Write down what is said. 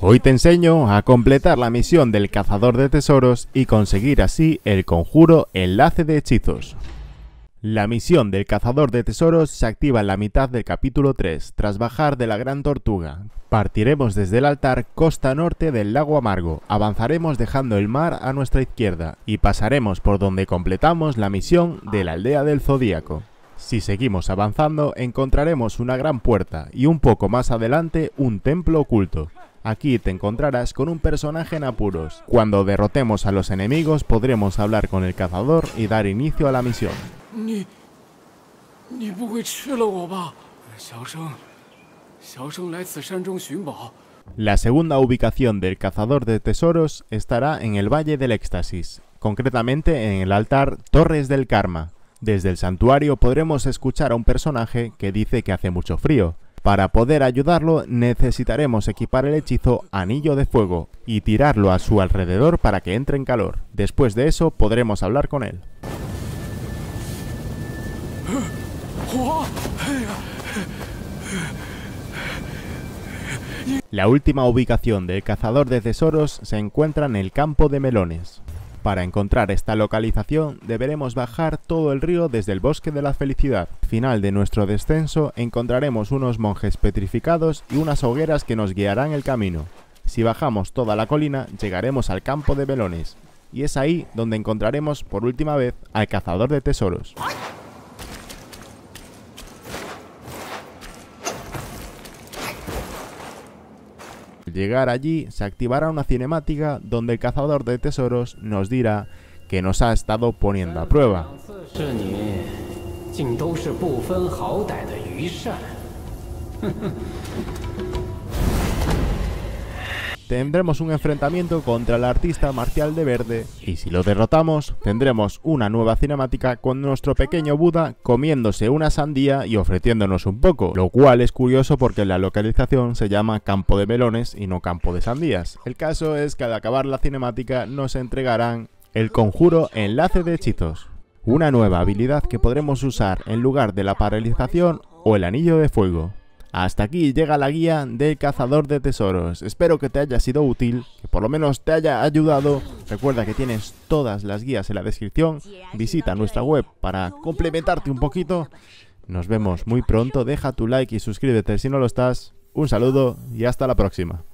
Hoy te enseño a completar la misión del cazador de tesoros y conseguir así el conjuro enlace de hechizos. La misión del cazador de tesoros se activa en la mitad del capítulo 3, tras bajar de la gran tortuga. Partiremos desde el altar costa norte del lago amargo, avanzaremos dejando el mar a nuestra izquierda y pasaremos por donde completamos la misión de la aldea del zodíaco. Si seguimos avanzando encontraremos una gran puerta y un poco más adelante un templo oculto. Aquí te encontrarás con un personaje en apuros. Cuando derrotemos a los enemigos podremos hablar con el cazador y dar inicio a la misión. La segunda ubicación del cazador de tesoros estará en el Valle del Éxtasis, concretamente en el altar Torres del Karma. Desde el santuario podremos escuchar a un personaje que dice que hace mucho frío, para poder ayudarlo necesitaremos equipar el hechizo Anillo de Fuego y tirarlo a su alrededor para que entre en calor. Después de eso podremos hablar con él. La última ubicación del cazador de tesoros se encuentra en el campo de melones. Para encontrar esta localización deberemos bajar todo el río desde el Bosque de la Felicidad. Final de nuestro descenso encontraremos unos monjes petrificados y unas hogueras que nos guiarán el camino. Si bajamos toda la colina llegaremos al campo de velones y es ahí donde encontraremos por última vez al cazador de tesoros. llegar allí se activará una cinemática donde el cazador de tesoros nos dirá que nos ha estado poniendo a prueba tendremos un enfrentamiento contra el artista marcial de verde y si lo derrotamos tendremos una nueva cinemática con nuestro pequeño Buda comiéndose una sandía y ofreciéndonos un poco, lo cual es curioso porque la localización se llama Campo de Melones y no Campo de Sandías. El caso es que al acabar la cinemática nos entregarán el conjuro Enlace de Hechizos, una nueva habilidad que podremos usar en lugar de la paralización o el anillo de fuego. Hasta aquí llega la guía del cazador de tesoros. Espero que te haya sido útil, que por lo menos te haya ayudado. Recuerda que tienes todas las guías en la descripción. Visita nuestra web para complementarte un poquito. Nos vemos muy pronto. Deja tu like y suscríbete si no lo estás. Un saludo y hasta la próxima.